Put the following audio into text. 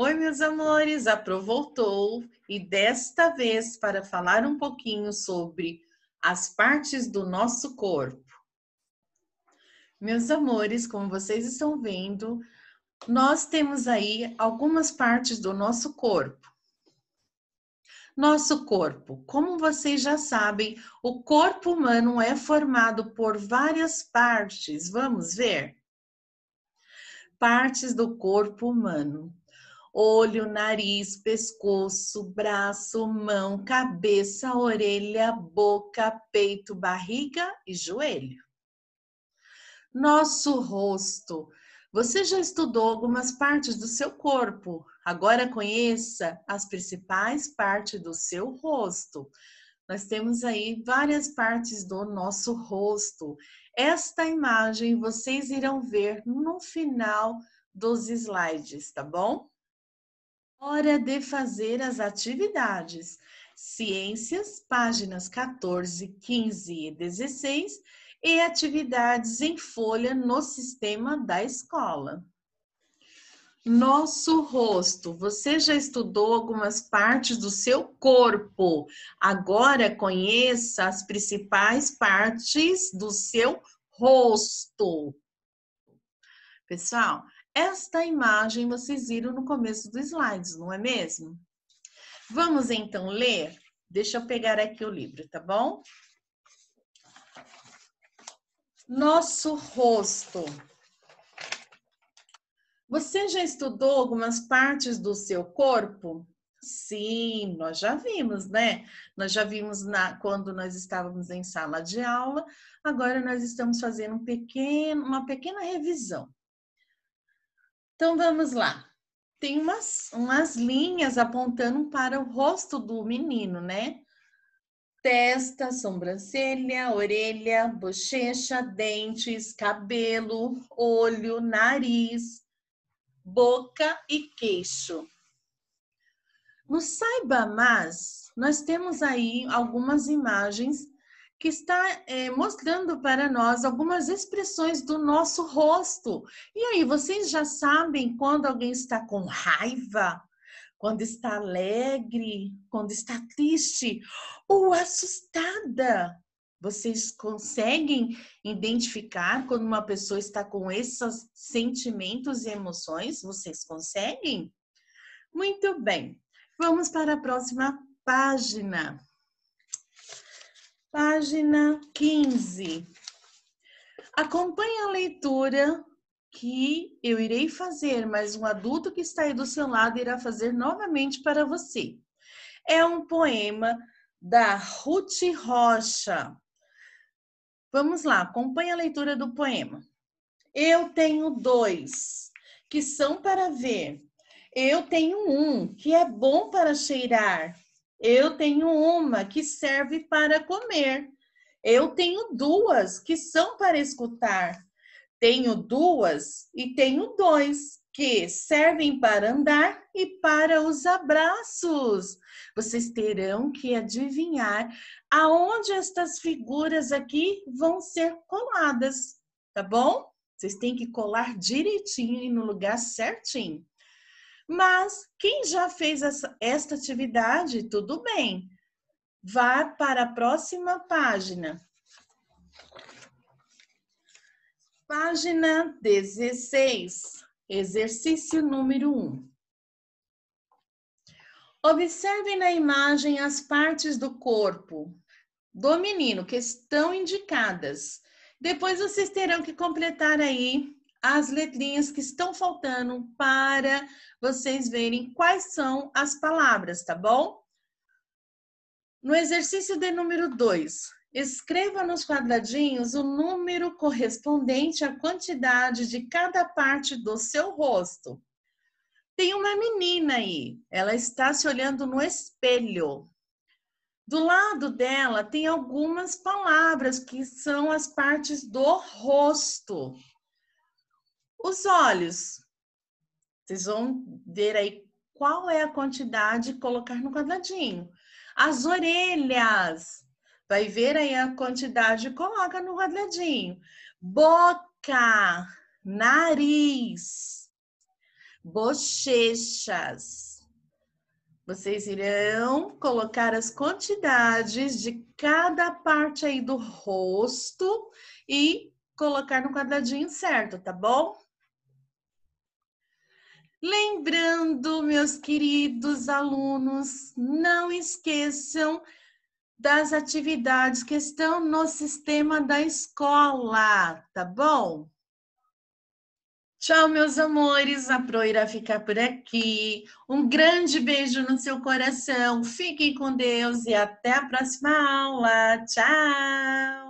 Oi, meus amores, a Pro voltou e desta vez para falar um pouquinho sobre as partes do nosso corpo. Meus amores, como vocês estão vendo, nós temos aí algumas partes do nosso corpo. Nosso corpo, como vocês já sabem, o corpo humano é formado por várias partes. Vamos ver? Partes do corpo humano olho, nariz, pescoço, braço, mão, cabeça, orelha, boca, peito, barriga e joelho. Nosso rosto. Você já estudou algumas partes do seu corpo. Agora conheça as principais partes do seu rosto. Nós temos aí várias partes do nosso rosto. Esta imagem vocês irão ver no final dos slides, tá bom? Hora de fazer as atividades. Ciências, páginas 14, 15 e 16 e atividades em folha no sistema da escola. Nosso rosto. Você já estudou algumas partes do seu corpo. Agora conheça as principais partes do seu rosto. Pessoal, esta imagem vocês viram no começo dos slides, não é mesmo? Vamos então ler? Deixa eu pegar aqui o livro, tá bom? Nosso rosto. Você já estudou algumas partes do seu corpo? Sim, nós já vimos, né? Nós já vimos na, quando nós estávamos em sala de aula, agora nós estamos fazendo um pequeno, uma pequena revisão. Então vamos lá. Tem umas, umas linhas apontando para o rosto do menino, né? Testa, sobrancelha, orelha, bochecha, dentes, cabelo, olho, nariz, boca e queixo. No Saiba Mais, nós temos aí algumas imagens que está é, mostrando para nós algumas expressões do nosso rosto. E aí, vocês já sabem quando alguém está com raiva, quando está alegre, quando está triste ou assustada. Vocês conseguem identificar quando uma pessoa está com esses sentimentos e emoções? Vocês conseguem? Muito bem. Vamos para a próxima página. Página 15. Acompanhe a leitura que eu irei fazer, mas um adulto que está aí do seu lado irá fazer novamente para você. É um poema da Ruth Rocha. Vamos lá, acompanhe a leitura do poema. Eu tenho dois que são para ver. Eu tenho um que é bom para cheirar. Eu tenho uma que serve para comer. Eu tenho duas que são para escutar. Tenho duas e tenho dois que servem para andar e para os abraços. Vocês terão que adivinhar aonde estas figuras aqui vão ser coladas, tá bom? Vocês têm que colar direitinho e no lugar certinho. Mas quem já fez essa, esta atividade, tudo bem. Vá para a próxima página. Página 16, exercício número 1. Observe na imagem as partes do corpo do menino que estão indicadas. Depois vocês terão que completar aí as letrinhas que estão faltando para vocês verem quais são as palavras, tá bom? No exercício de número 2, escreva nos quadradinhos o número correspondente à quantidade de cada parte do seu rosto. Tem uma menina aí, ela está se olhando no espelho. Do lado dela tem algumas palavras que são as partes do rosto. Os olhos. Vocês vão ver aí qual é a quantidade colocar no quadradinho. As orelhas. Vai ver aí a quantidade e coloca no quadradinho. Boca, nariz, bochechas. Vocês irão colocar as quantidades de cada parte aí do rosto e colocar no quadradinho certo, tá bom? Lembrando, meus queridos alunos, não esqueçam das atividades que estão no sistema da escola, tá bom? Tchau, meus amores. A Pro irá ficar por aqui. Um grande beijo no seu coração. Fiquem com Deus e até a próxima aula. Tchau!